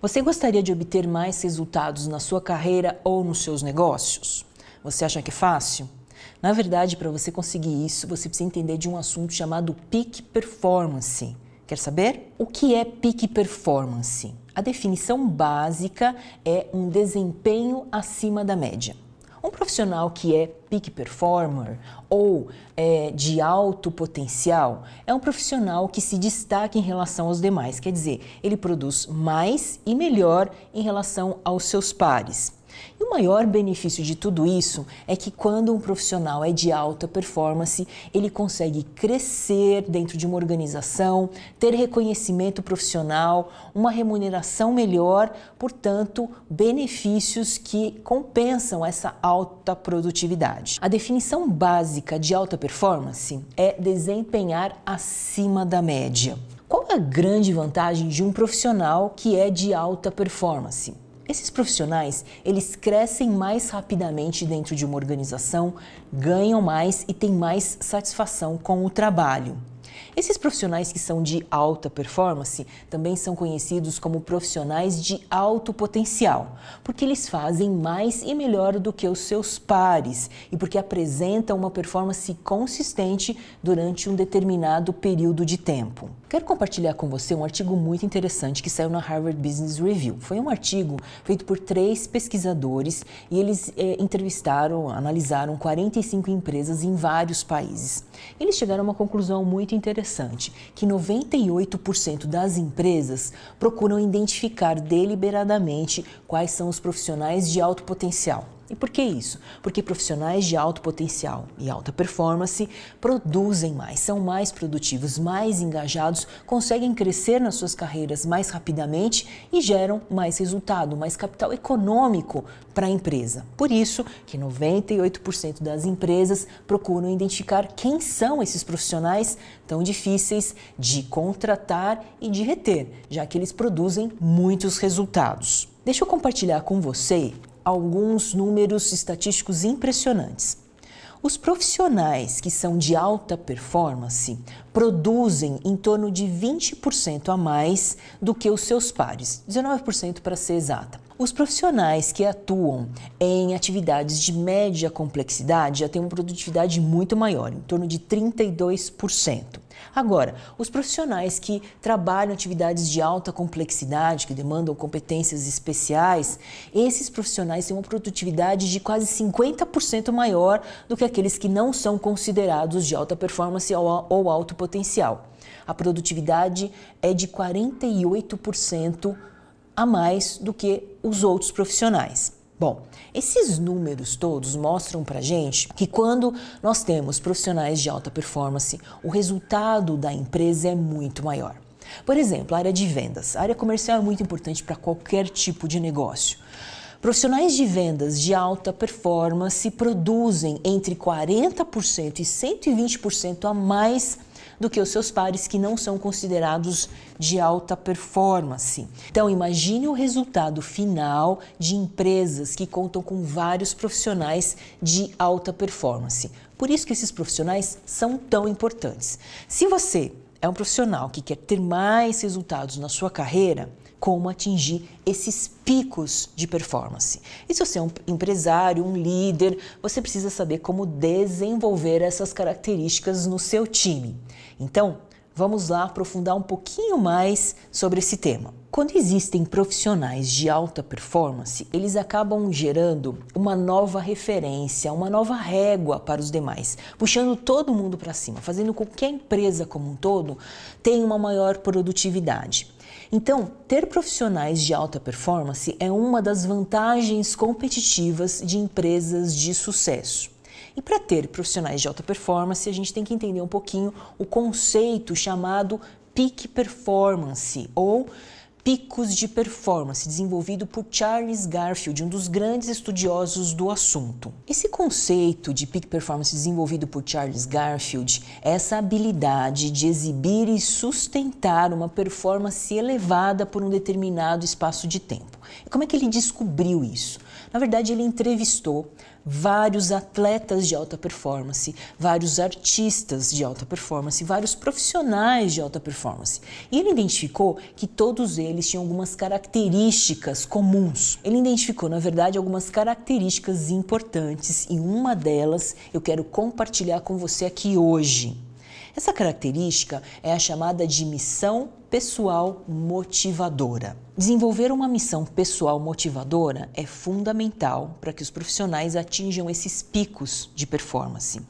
Você gostaria de obter mais resultados na sua carreira ou nos seus negócios? Você acha que é fácil? Na verdade, para você conseguir isso, você precisa entender de um assunto chamado peak performance. Quer saber? O que é peak performance? A definição básica é um desempenho acima da média. Um profissional que é peak performer ou é, de alto potencial é um profissional que se destaca em relação aos demais, quer dizer, ele produz mais e melhor em relação aos seus pares. E o maior benefício de tudo isso é que quando um profissional é de alta performance, ele consegue crescer dentro de uma organização, ter reconhecimento profissional, uma remuneração melhor, portanto, benefícios que compensam essa alta produtividade. A definição básica de alta performance é desempenhar acima da média. Qual a grande vantagem de um profissional que é de alta performance? Esses profissionais, eles crescem mais rapidamente dentro de uma organização, ganham mais e têm mais satisfação com o trabalho. Esses profissionais que são de alta performance também são conhecidos como profissionais de alto potencial, porque eles fazem mais e melhor do que os seus pares e porque apresentam uma performance consistente durante um determinado período de tempo. Quero compartilhar com você um artigo muito interessante que saiu na Harvard Business Review. Foi um artigo feito por três pesquisadores e eles é, entrevistaram, analisaram 45 empresas em vários países. Eles chegaram a uma conclusão muito interessante interessante, que 98% das empresas procuram identificar deliberadamente quais são os profissionais de alto potencial. E por que isso? Porque profissionais de alto potencial e alta performance produzem mais, são mais produtivos, mais engajados, conseguem crescer nas suas carreiras mais rapidamente e geram mais resultado, mais capital econômico para a empresa. Por isso que 98% das empresas procuram identificar quem são esses profissionais tão difíceis de contratar e de reter, já que eles produzem muitos resultados. Deixa eu compartilhar com você alguns números estatísticos impressionantes. Os profissionais que são de alta performance produzem em torno de 20% a mais do que os seus pares, 19% para ser exata. Os profissionais que atuam em atividades de média complexidade já têm uma produtividade muito maior, em torno de 32%. Agora, os profissionais que trabalham atividades de alta complexidade, que demandam competências especiais, esses profissionais têm uma produtividade de quase 50% maior do que aqueles que não são considerados de alta performance ou alto potencial. A produtividade é de 48% a mais do que os outros profissionais. Bom, esses números todos mostram para gente que quando nós temos profissionais de alta performance, o resultado da empresa é muito maior. Por exemplo, a área de vendas. A área comercial é muito importante para qualquer tipo de negócio. Profissionais de vendas de alta performance produzem entre 40% e 120% a mais do que os seus pares que não são considerados de alta performance. Então, imagine o resultado final de empresas que contam com vários profissionais de alta performance. Por isso que esses profissionais são tão importantes. Se você é um profissional que quer ter mais resultados na sua carreira, como atingir esses picos de performance. E se você é um empresário, um líder, você precisa saber como desenvolver essas características no seu time. Então, vamos lá aprofundar um pouquinho mais sobre esse tema. Quando existem profissionais de alta performance, eles acabam gerando uma nova referência, uma nova régua para os demais, puxando todo mundo para cima, fazendo com que a empresa como um todo tenha uma maior produtividade. Então, ter profissionais de alta performance é uma das vantagens competitivas de empresas de sucesso. E para ter profissionais de alta performance, a gente tem que entender um pouquinho o conceito chamado peak performance ou Picos de Performance, desenvolvido por Charles Garfield, um dos grandes estudiosos do assunto. Esse conceito de peak performance desenvolvido por Charles Garfield é essa habilidade de exibir e sustentar uma performance elevada por um determinado espaço de tempo. E como é que ele descobriu isso? Na verdade, ele entrevistou vários atletas de alta performance, vários artistas de alta performance, vários profissionais de alta performance. E ele identificou que todos eles tinham algumas características comuns. Ele identificou, na verdade, algumas características importantes e uma delas eu quero compartilhar com você aqui hoje. Essa característica é a chamada de missão pessoal motivadora. Desenvolver uma missão pessoal motivadora é fundamental para que os profissionais atinjam esses picos de performance.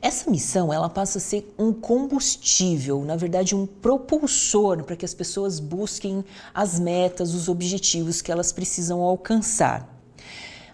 Essa missão ela passa a ser um combustível, na verdade um propulsor para que as pessoas busquem as metas, os objetivos que elas precisam alcançar.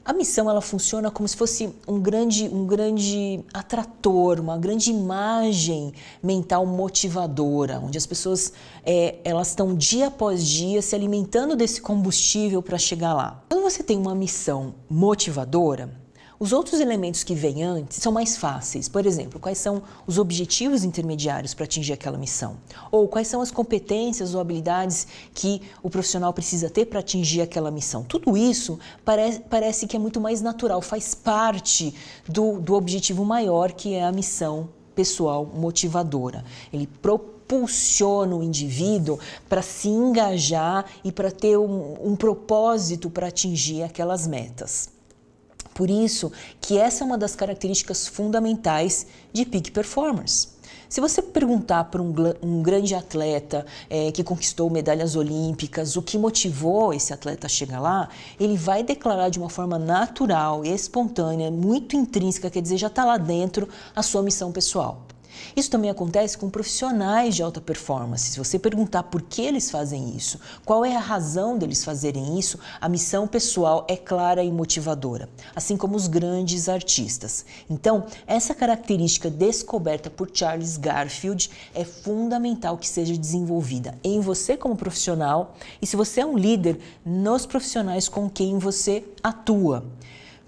A missão ela funciona como se fosse um grande, um grande atrator, uma grande imagem mental motivadora, onde as pessoas é, elas estão dia após dia se alimentando desse combustível para chegar lá. Quando você tem uma missão motivadora, os outros elementos que vêm antes são mais fáceis. Por exemplo, quais são os objetivos intermediários para atingir aquela missão? Ou quais são as competências ou habilidades que o profissional precisa ter para atingir aquela missão? Tudo isso parece, parece que é muito mais natural, faz parte do, do objetivo maior que é a missão pessoal motivadora. Ele propulsiona o indivíduo para se engajar e para ter um, um propósito para atingir aquelas metas. Por isso que essa é uma das características fundamentais de peak performance. Se você perguntar para um, um, grande atleta é, que conquistou medalhas olímpicas o que motivou esse atleta a chegar lá, ele vai declarar de uma forma natural, espontânea, muito intrínseca, quer dizer, já está lá dentro a sua missão pessoal. Isso também acontece com profissionais de alta performance. Se você perguntar por que eles fazem isso, qual é a razão deles fazerem isso, a missão pessoal é clara e motivadora, assim como os grandes artistas. Então, essa característica descoberta por Charles Garfield é fundamental que seja desenvolvida em você como profissional e se você é um líder, nos profissionais com quem você atua.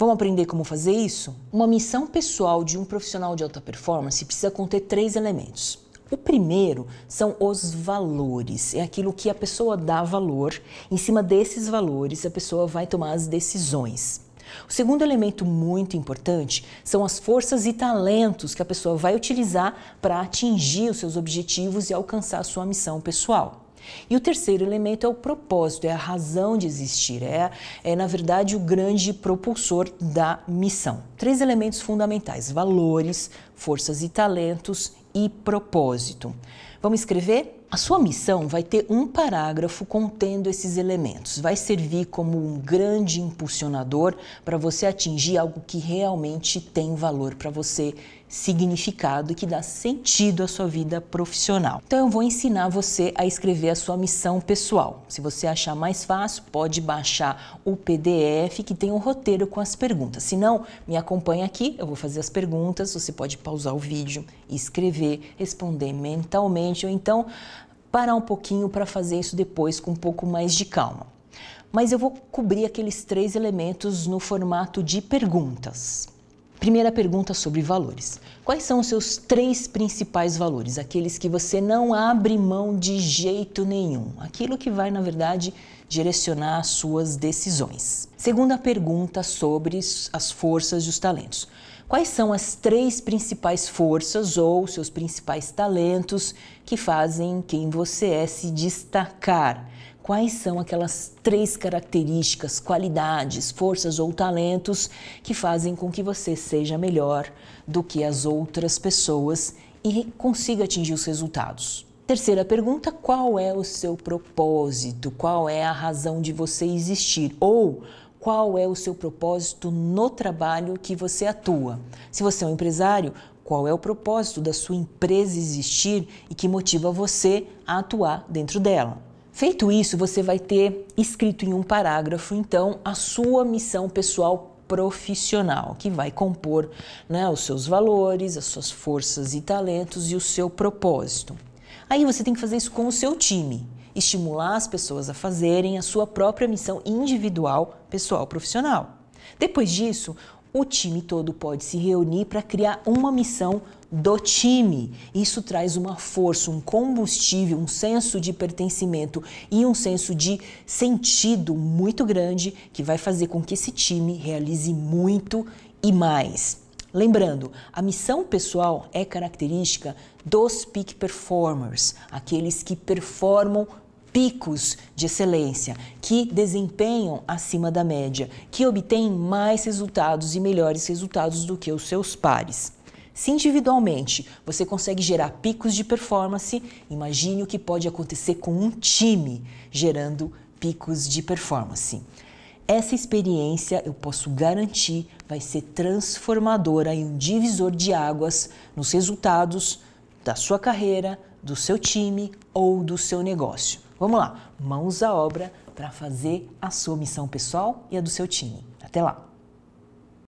Vamos aprender como fazer isso? Uma missão pessoal de um profissional de alta performance precisa conter três elementos. O primeiro são os valores, é aquilo que a pessoa dá valor, em cima desses valores a pessoa vai tomar as decisões. O segundo elemento muito importante são as forças e talentos que a pessoa vai utilizar para atingir os seus objetivos e alcançar a sua missão pessoal. E o terceiro elemento é o propósito, é a razão de existir, é, é na verdade o grande propulsor da missão. Três elementos fundamentais: valores, forças e talentos e propósito. Vamos escrever? A sua missão vai ter um parágrafo contendo esses elementos. Vai servir como um grande impulsionador para você atingir algo que realmente tem valor para você significado e que dá sentido à sua vida profissional. Então eu vou ensinar você a escrever a sua missão pessoal. Se você achar mais fácil, pode baixar o PDF que tem um roteiro com as perguntas. Se não, me acompanha aqui, eu vou fazer as perguntas, você pode pausar o vídeo, escrever, responder mentalmente ou então parar um pouquinho para fazer isso depois com um pouco mais de calma. Mas eu vou cobrir aqueles três elementos no formato de perguntas. Primeira pergunta sobre valores. Quais são os seus três principais valores? Aqueles que você não abre mão de jeito nenhum. Aquilo que vai, na verdade, direcionar as suas decisões. Segunda pergunta sobre as forças e os talentos. Quais são as três principais forças ou seus principais talentos que fazem quem você é se destacar? quais são aquelas três características, qualidades, forças ou talentos que fazem com que você seja melhor do que as outras pessoas e consiga atingir os resultados. Terceira pergunta: qual é o seu propósito? Qual é a razão de você existir? Ou qual é o seu propósito no trabalho que você atua? Se você é um empresário, qual é o propósito da sua empresa existir e que motiva você a atuar dentro dela? Feito isso, você vai ter escrito em um parágrafo, então, a sua missão pessoal profissional, que vai compor né, os seus valores, as suas forças e talentos e o seu propósito. Aí você tem que fazer isso com o seu time, estimular as pessoas a fazerem a sua própria missão individual, pessoal, profissional. Depois disso, o time todo pode se reunir para criar uma missão do time. Isso traz uma força, um combustível, um senso de pertencimento e um senso de sentido muito grande que vai fazer com que esse time realize muito e mais. Lembrando, a missão pessoal é característica dos peak performers, aqueles que performam picos de excelência, que desempenham acima da média, que obtêm mais resultados e melhores resultados do que os seus pares. Se individualmente você consegue gerar picos de performance, imagine o que pode acontecer com um time gerando picos de performance. Essa experiência, eu posso garantir, vai ser transformadora e um divisor de águas nos resultados, da sua carreira, do seu time ou do seu negócio. Vamos lá, mãos à obra para fazer a sua missão pessoal e a do seu time. Até lá!